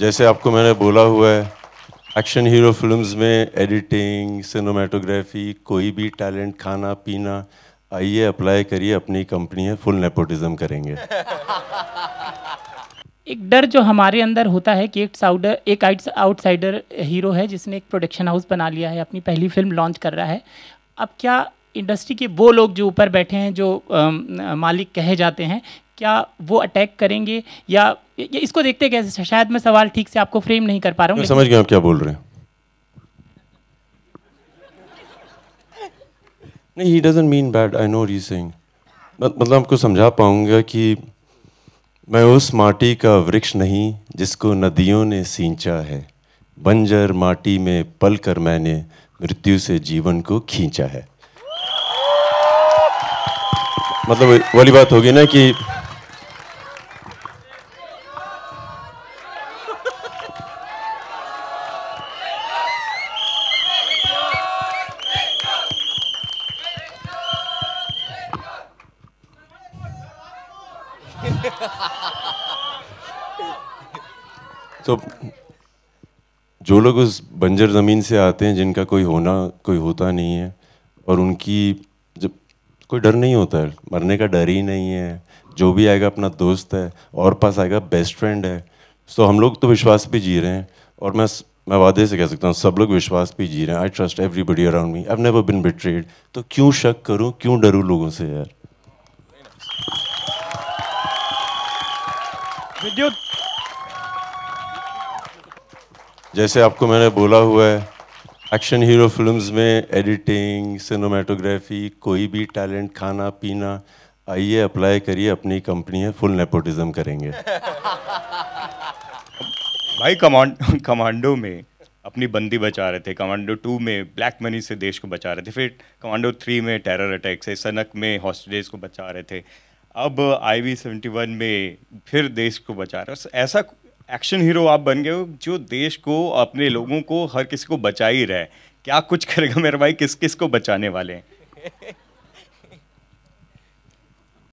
जैसे आपको मैंने बोला हुआ है एक्शन हीरो फिल्म्स में एडिटिंग सिनेमाटोग्राफी कोई भी टैलेंट खाना पीना आइए अप्लाई करिए अपनी कंपनी है फुल नेपोटिज्म करेंगे एक डर जो हमारे अंदर होता है कि एक साउडर एक आउटसाइडर हीरो है जिसने एक प्रोडक्शन हाउस बना लिया है अपनी पहली फिल्म लॉन्च कर रहा है अब क्या इंडस्ट्री के वो लोग जो ऊपर बैठे हैं जो आ, मालिक कहे जाते हैं क्या वो अटैक करेंगे या ये इसको देखते कैसे शायद मैं सवाल ठीक से आपको फ्रेम नहीं कर पा रहा हूँ समझ गया आप क्या बोल रहे हैं नहीं ही doesn't mean bad I know री सिंग मतलब आपको समझा पाऊंगा कि मैं उस माटी का वृक्ष नहीं जिसको नदियों ने सींचा है बंजर माटी में पल कर मैंने मृत्यु से जीवन को खींचा है मतलब वाली बात होगी ना कि तो जो लोग उस बंजर ज़मीन से आते हैं जिनका कोई होना कोई होता नहीं है और उनकी जब कोई डर नहीं होता है मरने का डर ही नहीं है जो भी आएगा अपना दोस्त है और पास आएगा बेस्ट फ्रेंड है सो तो हम लोग तो विश्वास पे जी रहे हैं और मैं मैं वादे से कह सकता हूँ सब लोग विश्वास पे जी रहे हैं I trust everybody around me I never been betrayed तो क्यों शक करूँ क्यों डरूँ लोगों से यार विद्युत जैसे आपको मैंने बोला हुआ है एक्शन हीरो फिल्म्स में एडिटिंग सिनेमाटोग्राफी कोई भी टैलेंट खाना पीना आइए अप्लाई करिए अपनी कंपनी है फुल नेपोटिज्म करेंगे भाई कमांड कमांडो में अपनी बंदी बचा रहे थे कमांडो टू में ब्लैक मनी से देश को बचा रहे थे फिर कमांडो थ्री में टेरर अटैक से सनक में हॉस्टेज को बचा रहे थे अब आई वी सेवेंटी वन में फिर देश को बचा रहे हो ऐसा एक्शन हीरो आप बन गए हो जो देश को अपने लोगों को हर किसी को बचा ही रहे क्या कुछ करेगा मेरा भाई किस किस को बचाने वाले हैं